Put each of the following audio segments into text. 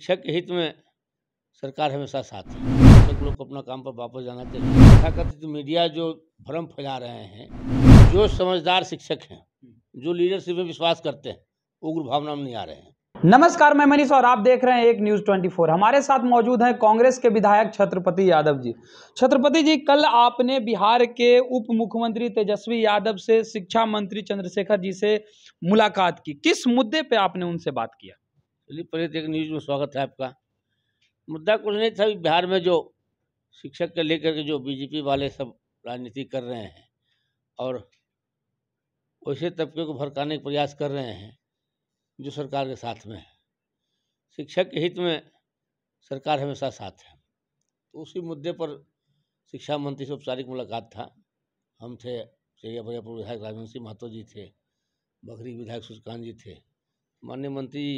शिक्षक के हित में सरकार हमेशा साथ है शिक्षक लोग को अपना काम पर वापस जाना चाहिए तथाकथित मीडिया जो भ्रम फैला रहे हैं जो समझदार शिक्षक हैं जो लीडरशिप में विश्वास करते हैं उग्र भावना में नहीं आ रहे हैं नमस्कार मैं मनीष और आप देख रहे हैं एक न्यूज 24 हमारे साथ मौजूद हैं कांग्रेस के विधायक छत्रपति यादव जी छत्रपति जी कल आपने बिहार के उप मुख्यमंत्री तेजस्वी यादव से शिक्षा मंत्री चंद्रशेखर जी से मुलाकात की किस मुद्दे पे आपने उनसे बात किया चलिए प्रेत एक न्यूज़ में स्वागत है आपका मुद्दा कुछ नहीं था बिहार में जो शिक्षक के लेकर के जो बीजेपी वाले सब राजनीति कर रहे हैं और वैसे तबके को भड़काने का प्रयास कर रहे हैं जो सरकार के साथ में है शिक्षक के हित में सरकार हमेशा साथ है तो उसी मुद्दे पर शिक्षा मंत्री से औपचारिक मुलाकात था हम थे चैया भैयापुर विधायक राजवंशी महतो जी थे बकरी विधायक सूर्यकांत जी थे माननीय मंत्री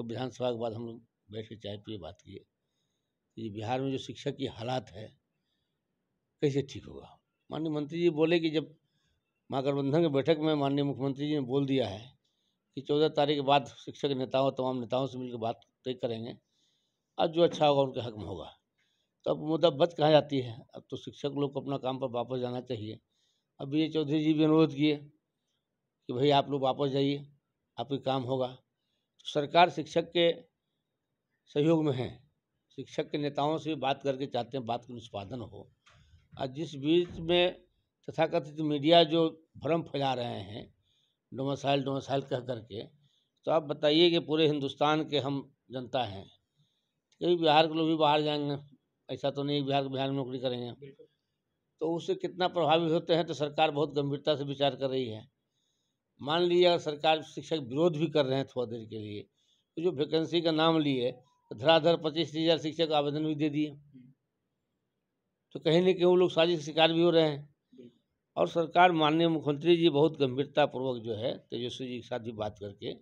तो विधानसभा के बाद हम लोग बैठ के चाय पिए बात किए कि तो बिहार में जो शिक्षा की हालात है कैसे ठीक होगा माननीय मंत्री जी बोले कि जब महागठबंधन की बैठक में माननीय मुख्यमंत्री जी ने बोल दिया है कि चौदह तारीख के बाद शिक्षक नेताओं तमाम नेताओं से मिलकर बात तय करेंगे अब जो अच्छा होगा उनके हक में होगा तो अब मुद्दा बच कहाँ जाती है अब तो शिक्षक लोग को अपना काम पर वापस जाना चाहिए अब ये चौधरी जी भी अनुरोध किए कि भाई आप लोग वापस जाइए आपके काम होगा सरकार शिक्षक के सहयोग में है शिक्षक के नेताओं से भी बात करके चाहते हैं बात का निष्पादन हो और जिस बीच में तथाकथित मीडिया जो भ्रम फैला रहे हैं डोमसाइल डोमसाइल कह करके तो आप बताइए कि पूरे हिंदुस्तान के हम जनता हैं कई बिहार के लोग भी बाहर जाएंगे ऐसा तो नहीं बिहार के बिहार में नौकरी करेंगे तो उससे कितना प्रभावित होते हैं तो सरकार बहुत गंभीरता से विचार कर रही है मान लिया सरकार शिक्षक विरोध भी कर रहे हैं थोड़ा देर के लिए तो जो वैकेंसी का नाम लिए तो धराधर पच्चीस हज़ार शिक्षक आवेदन भी दे दिए तो कहीं ना कहीं वो लोग साजिश शिकार भी हो रहे हैं और सरकार माननीय मुख्यमंत्री जी बहुत गंभीरतापूर्वक जो है तेजस्वी जी के साथ भी बात करके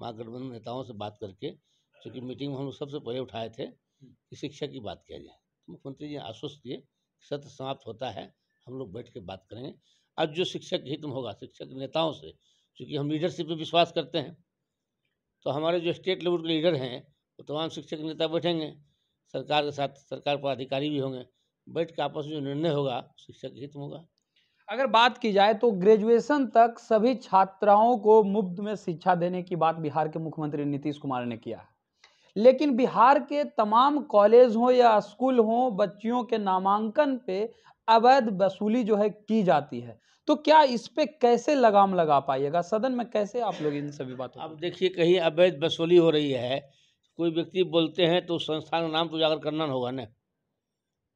महागठबंधन नेताओं से बात करके चूँकि मीटिंग में हम लोग सबसे पहले उठाए थे कि शिक्षा की बात किया जाए तो मुख्यमंत्री जी आश्वस्त कि सत्र समाप्त होता है हम लोग बैठ के बात करेंगे अब जो शिक्षक हित में होगा शिक्षक नेताओं से चूँकि हम लीडरशिप पे विश्वास करते हैं तो हमारे जो स्टेट लेवल के लीडर हैं वो तमाम शिक्षक नेता बैठेंगे सरकार के साथ सरकार पर अधिकारी भी होंगे बैठ के आपस में जो निर्णय होगा शिक्षक हित होगा अगर बात की जाए तो ग्रेजुएशन तक सभी छात्राओं को मुफ्त में शिक्षा देने की बात बिहार के मुख्यमंत्री नीतीश कुमार ने किया है लेकिन बिहार के तमाम कॉलेज हों या स्कूल हों बच्चियों के नामांकन पे अवैध वसूली जो है की जाती है तो क्या इस पे कैसे लगाम लगा पाइएगा सदन में कैसे आप लोग इन सभी बातों अब देखिए कहीं अवैध वसूली हो रही है कोई व्यक्ति बोलते हैं तो संस्थान का नाम तो उजागर करना होगा ना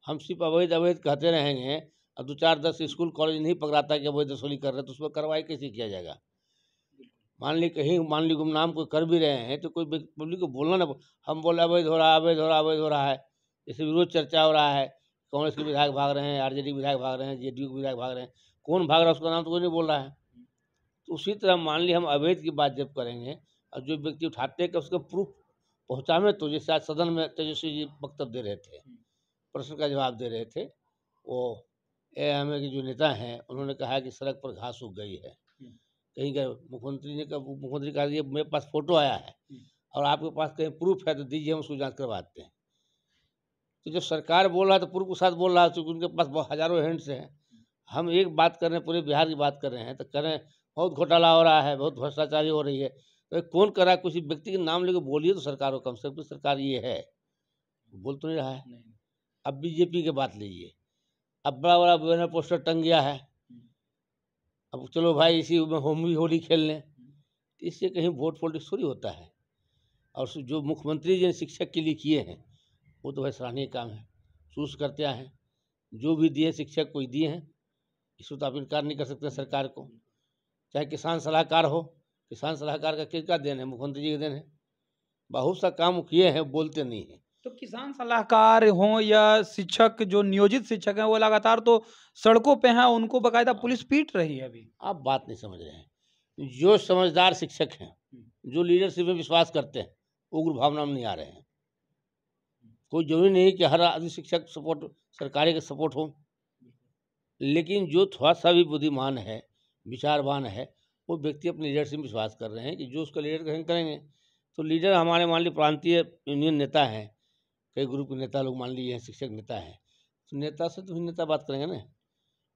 हम सिर्फ अवैध अवैध कहते रहेंगे और दो चार दस स्कूल कॉलेज नहीं पकड़ाता कि अवैध वसूली कर रहे तो उस पर कार्रवाई कैसे किया जाएगा मान ली कहीं मान ली गुमनाम कोई कर भी रहे हैं तो कोई पब्लिक को बोलना ना हम बोले अवैध हो रहा है अवैध हो रहा है अवैध हो रहा है जैसे विरोध चर्चा हो रहा है कांग्रेस के विधायक भाग रहे हैं आरजेडी के विधायक भाग रहे हैं जेडीयू के विधायक भाग रहे हैं कौन भाग रहा है उसका नाम तो कोई नहीं बोल रहा है तो उसी तरह मान ली हम अवैध की बात जब करेंगे और जो व्यक्ति उठाते हैं कि उसका प्रूफ पहुँचावे तो जैसे आज सदन में तेजस्वी जी वक्तव्य दे रहे थे प्रश्न का जवाब दे रहे थे वो ए हमें के जो नेता हैं उन्होंने कहा कि सड़क पर घास उग गई है कहीं का मुख्यमंत्री ने कहा मुख्यमंत्री कहा कि मेरे पास फोटो आया है और आपके पास कहीं प्रूफ है तो दीजिए हम उसको जांच करवाते हैं तो जब सरकार बोल रहा है तो प्रूफ के साथ बोल रहा है चूँकि उनके पास बहुत हज़ारों हैंड्स हैं हम एक बात कर रहे हैं पूरे बिहार की बात कर रहे हैं तो करें बहुत घोटाला हो रहा है बहुत भ्रष्टाचारी हो रही है तो कौन करा किसी व्यक्ति के नाम लेकर बोलिए तो सरकार हो कम से कम सरकार ये है बोल तो नहीं रहा है अब बीजेपी की बात लीजिए अब बड़ा बड़ा बैनर पोस्टर टंग गया है हम्म। अब चलो भाई इसी में भी होली खेल लें तो इससे कहीं वोट पोलिटिक्स थोड़ी होता है और जो मुख्यमंत्री जी ने शिक्षक के लिए किए हैं वो तो भाई सराहनीय काम है चूस करते हैं जो भी दिए शिक्षक कोई दिए हैं इसको तो आप इनकार नहीं कर सकते सरकार को चाहे किसान सलाहकार हो किसान सलाहकार का किसका देन है मुख्यमंत्री जी का देन है बहुत सा काम किए हैं बोलते नहीं हैं तो किसान सलाहकार हों या शिक्षक जो नियोजित शिक्षक हैं वो लगातार तो सड़कों पे हैं उनको बकायदा पुलिस पीट रही है अभी आप बात नहीं समझ रहे हैं जो समझदार शिक्षक हैं जो लीडरशिप में विश्वास करते हैं उग्र भावना में नहीं आ रहे हैं कोई जरूरी नहीं कि हर आदमी शिक्षक सपोर्ट सरकारी का सपोर्ट हो लेकिन जो थोड़ा सा भी बुद्धिमान है विचारवान है वो व्यक्ति अपने लीडर से विश्वास कर रहे हैं कि जो उसका लीडर ग्रहण करेंगे तो लीडर हमारे मान ली प्रांतीय यूनियन नेता हैं कई ग्रुप के नेता लोग मान लीजिए शिक्षक नेता हैं तो नेता से तो भी नेता बात करेंगे ना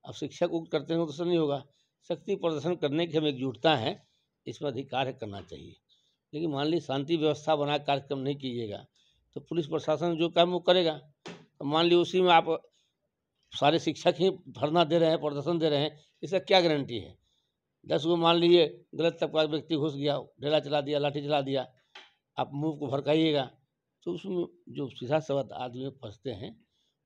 अब शिक्षक उक्त करते हैं तो सर नहीं होगा शक्ति प्रदर्शन करने की हम एकजुटता है इसमें अधिकार है करना चाहिए लेकिन मान ली शांति व्यवस्था बना कार्यक्रम नहीं कीजिएगा तो पुलिस प्रशासन जो काम वो करेगा तो मान ली उसी में आप सारे शिक्षक ही धरना दे रहे हैं प्रदर्शन दे रहे हैं इसका क्या गारंटी है दस गो मान लीजिए गलत तबका व्यक्ति घुस गया ढेला चला दिया लाठी चला दिया आप मुंह को भड़काइएगा तो उसमें जो सीधा सवाद आदमी फंसते हैं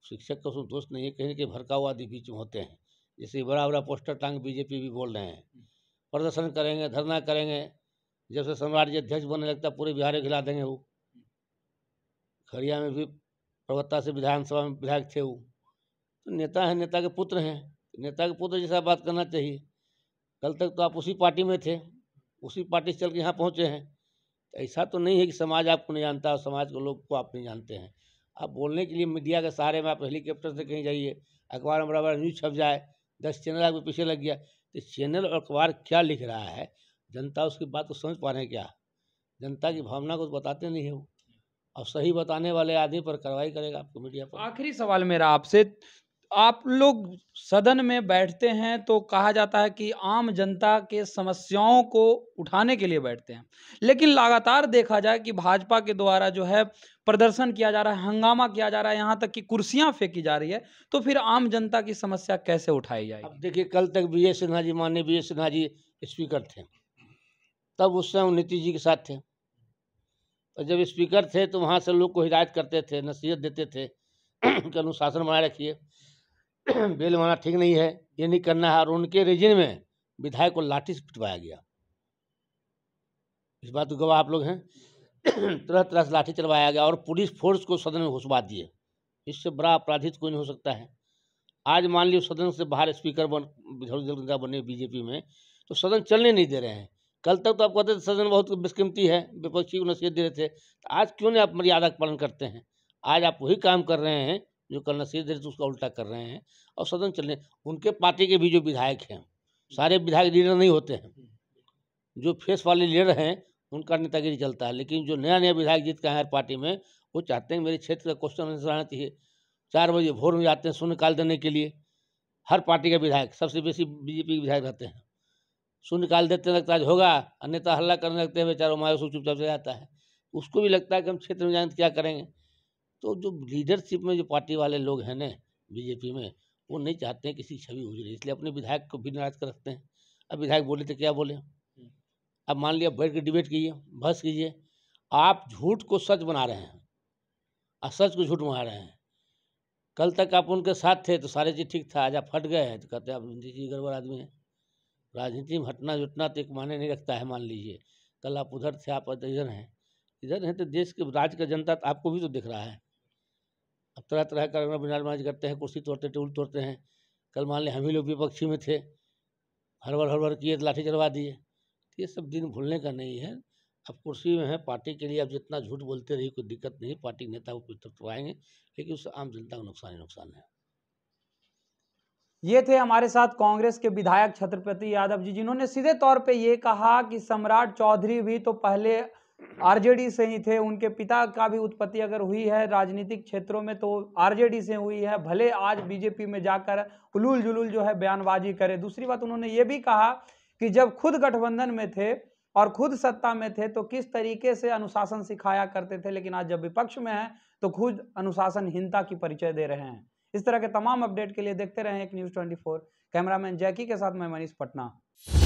शिक्षक का उसमें दोस्त नहीं है कहीं के आदि बीच में होते हैं जैसे बड़ा बड़ा पोस्टर टांग बीजेपी भी बोल रहे हैं प्रदर्शन करेंगे धरना करेंगे जब से सम्राज्य अध्यक्ष बनने लगता पूरे बिहार में खिला देंगे वो खड़िया में भी प्रवक्ता से विधानसभा में विधायक थे वो तो नेता हैं नेता के पुत्र हैं नेता के पुत्र जैसा बात करना चाहिए कल तक तो आप उसी पार्टी में थे उसी पार्टी से चल के यहाँ पहुँचे हैं ऐसा तो नहीं है कि समाज आपको नहीं जानता और समाज के लोग को आप नहीं जानते हैं आप बोलने के लिए मीडिया के सहारे में आप हेलीकॉप्टर से कहीं जाइए अखबार में बराबर न्यूज़ छप जाए दस चैनल आपके पीछे लग गया तो चैनल और अखबार क्या लिख रहा है जनता उसकी बात को समझ पा रहे हैं क्या जनता की भावना को तो बताते नहीं है वो और सही बताने वाले आदमी पर कार्रवाई करेगा आपको मीडिया पर आखिरी सवाल मेरा आपसे आप लोग सदन में बैठते हैं तो कहा जाता है कि आम जनता के समस्याओं को उठाने के लिए बैठते हैं लेकिन लगातार देखा जाए कि भाजपा के द्वारा जो है प्रदर्शन किया जा रहा है हंगामा किया जा रहा है यहाँ तक कि कुर्सियाँ फेंकी जा रही है तो फिर आम जनता की समस्या कैसे उठाई जाए देखिए कल तक विजय सिन्हा जी माननीय बी सिन्हा जी स्पीकर थे तब उस समय नीतीश जी के साथ थे और जब स्पीकर थे तो वहाँ से लोग को हिदायत करते थे नसीहत देते थे कि अनुशासन बनाए रखिए बेल माना ठीक नहीं है ये नहीं करना है और उनके रीजन में विधायक को लाठी से पिटवाया गया इस बात को गवाह आप लोग हैं तरह तरह से लाठी चलवाया गया और पुलिस फोर्स को सदन में घुसवा दिए इससे बड़ा अपराधित तो कोई नहीं हो सकता है आज मान लीजिए सदन से बाहर स्पीकर बन विधायक नेता बने बीजेपी में तो सदन चलने नहीं दे रहे हैं कल तक तो आप कहते थे सदन बहुत बेशकीमती है विपक्षी को नसीहत दे रहे थे तो आज क्यों नहीं आप मर्यादा का पालन करते हैं आज आप वही काम कर रहे हैं जो करना सीधे धीरे तो उसका उल्टा कर रहे हैं और सदन चलने उनके पार्टी के भी जो विधायक हैं सारे विधायक लीडर नहीं होते हैं जो फेस वाले लीडर हैं उनका नेतागिरी चलता है लेकिन जो नया नया विधायक जीत का है हर पार्टी में वो चाहते हैं मेरे क्षेत्र का क्वेश्चन आंसर आना चाहिए चार बजे भोर में जाते हैं शून्यकाल देने के लिए हर पार्टी का विधायक सबसे बेसी बीजेपी के विधायक रहते हैं शून्यकाल देते लगता है होगा अन्यथा हल्ला करने लगते हैं बेचारों मायूस चुपचाप से जाता है उसको भी लगता है कि हम क्षेत्र में जाएंगे तो क्या करेंगे तो जो लीडरशिप में जो पार्टी वाले लोग हैं ना बीजेपी में वो नहीं चाहते हैं किसी छवि उजरे इसलिए अपने विधायक को भी नाराज कर रखते हैं अब विधायक बोले तो क्या बोले हम्म। अब मान लिया बैठ के डिबेट कीजिए बहस कीजिए आप झूठ को सच बना रहे हैं और सच को झूठ बना रहे हैं कल तक आप उनके साथ थे तो सारे चीज़ ठीक था आज आप फट गए हैं तो कहते हैं आप जी गड़बड़ आदमी हैं राजनीति में हटना जुटना तो एक माने नहीं रखता है मान लीजिए कल आप उधर थे आप इधर हैं इधर हैं तो देश के राज्य का जनता आपको भी तो दिख रहा है अब तरह तरह का रंगना बनारमाज करते हैं कुर्सी तोड़ते टूल तोड़ते हैं कल मान लें हम ही लोग विपक्षी में थे हड़बड़ हड़बड़ किए तो लाठी चलवा दिए तो ये सब दिन भूलने का नहीं है अब कुर्सी में है पार्टी के लिए अब जितना झूठ बोलते रहिए कोई दिक्कत नहीं पार्टी नेता वो कुछ तो आएंगे लेकिन उससे आम जनता को नुकसान ही नुकसान है ये थे हमारे साथ कांग्रेस के विधायक छत्रपति यादव जी जिन्होंने सीधे तौर पे ये कहा कि सम्राट चौधरी भी तो पहले हम्म। आरजेडी से ही थे उनके पिता का भी उत्पत्ति अगर हुई है राजनीतिक क्षेत्रों में तो आरजेडी से हुई है भले आज बीजेपी में जाकर उलूल जुलूल जो है बयानबाजी करे दूसरी बात उन्होंने ये भी कहा कि जब खुद गठबंधन में थे और खुद सत्ता में थे तो किस तरीके से अनुशासन सिखाया करते थे लेकिन आज जब विपक्ष में है तो खुद अनुशासनहीनता की परिचय दे रहे हैं इस तरह के तमाम अपडेट के लिए देखते रहें एक न्यूज़ ट्वेंटी कैमरामैन जैकी के साथ मैं मनीष पटना